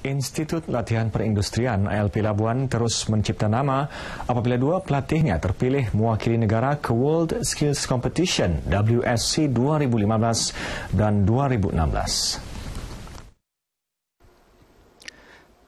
Institut Latihan Perindustrian ILP Labuan terus mencipta nama apabila dua pelatihnya terpilih mewakili negara ke World Skills Competition WSC 2015 dan 2016.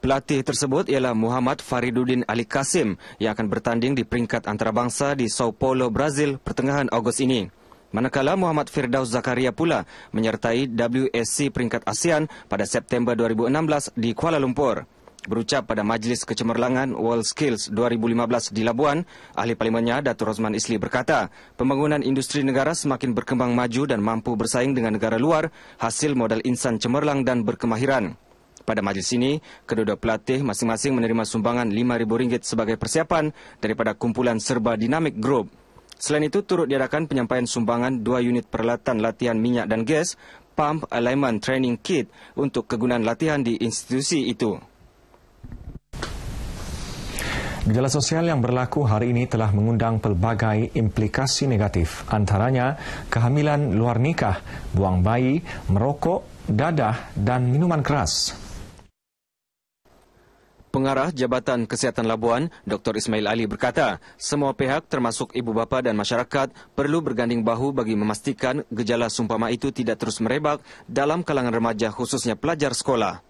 Pelatih tersebut ialah Muhammad Fariduddin Ali Kasim yang akan bertanding di peringkat antarabangsa di Sao Paulo, Brazil pertengahan Ogos ini. Manakala Muhammad Firdaus Zakaria pula menyertai WSC peringkat ASEAN pada September 2016 di Kuala Lumpur. Berucap pada Majlis Kecemerlangan World Skills 2015 di Labuan, Ahli Parlimennya Datuk Rosman Isli berkata, pembangunan industri negara semakin berkembang maju dan mampu bersaing dengan negara luar hasil modal insan cemerlang dan berkemahiran. Pada majlis ini, kedua-dua pelatih masing-masing menerima sumbangan RM5,000 sebagai persiapan daripada kumpulan serba dinamik Group. Selain itu, turut diadakan penyampaian sumbangan dua unit peralatan latihan minyak dan gas, Pump Alignment Training Kit, untuk kegunaan latihan di institusi itu. Gejala sosial yang berlaku hari ini telah mengundang pelbagai implikasi negatif, antaranya kehamilan luar nikah, buang bayi, merokok, dadah, dan minuman keras. Pengarah Jabatan Kesihatan Labuan, Dr. Ismail Ali berkata, semua pihak termasuk ibu bapa dan masyarakat perlu berganding bahu bagi memastikan gejala sumpama itu tidak terus merebak dalam kalangan remaja khususnya pelajar sekolah.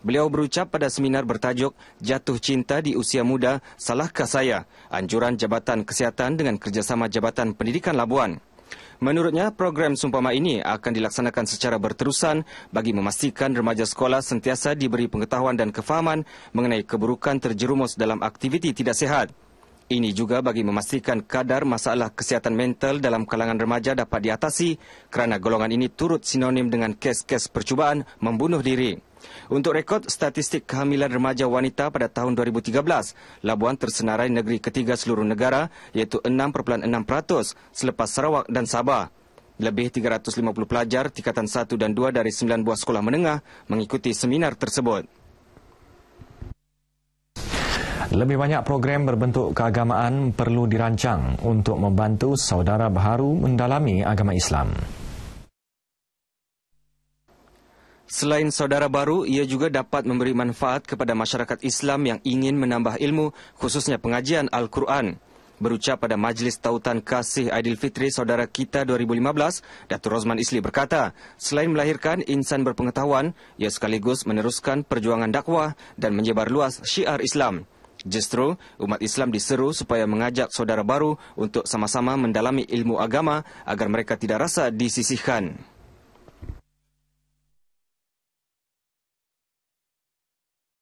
Beliau berucap pada seminar bertajuk Jatuh Cinta di Usia Muda, Salahkah Saya? Anjuran Jabatan Kesihatan dengan kerjasama Jabatan Pendidikan Labuan. Menurutnya, program Sumpama ini akan dilaksanakan secara berterusan bagi memastikan remaja sekolah sentiasa diberi pengetahuan dan kefahaman mengenai keburukan terjerumus dalam aktiviti tidak sehat. Ini juga bagi memastikan kadar masalah kesihatan mental dalam kalangan remaja dapat diatasi kerana golongan ini turut sinonim dengan kes-kes percubaan membunuh diri. Untuk rekod statistik kehamilan remaja wanita pada tahun 2013, Labuan tersenarai negeri ketiga seluruh negara iaitu 6.6% selepas Sarawak dan Sabah. Lebih 350 pelajar tingkatan 1 dan 2 dari 9 buah sekolah menengah mengikuti seminar tersebut. Lebih banyak program berbentuk keagamaan perlu dirancang untuk membantu saudara baharu mendalami agama Islam. Selain saudara baru, ia juga dapat memberi manfaat kepada masyarakat Islam yang ingin menambah ilmu, khususnya pengajian Al-Quran. Berucap pada Majlis Tautan Kasih Aidilfitri Saudara Kita 2015, Datuk Rosman Isli berkata, selain melahirkan insan berpengetahuan, ia sekaligus meneruskan perjuangan dakwah dan menyebar luas syiar Islam. Justru, umat Islam diseru supaya mengajak saudara baru untuk sama-sama mendalami ilmu agama agar mereka tidak rasa disisihkan.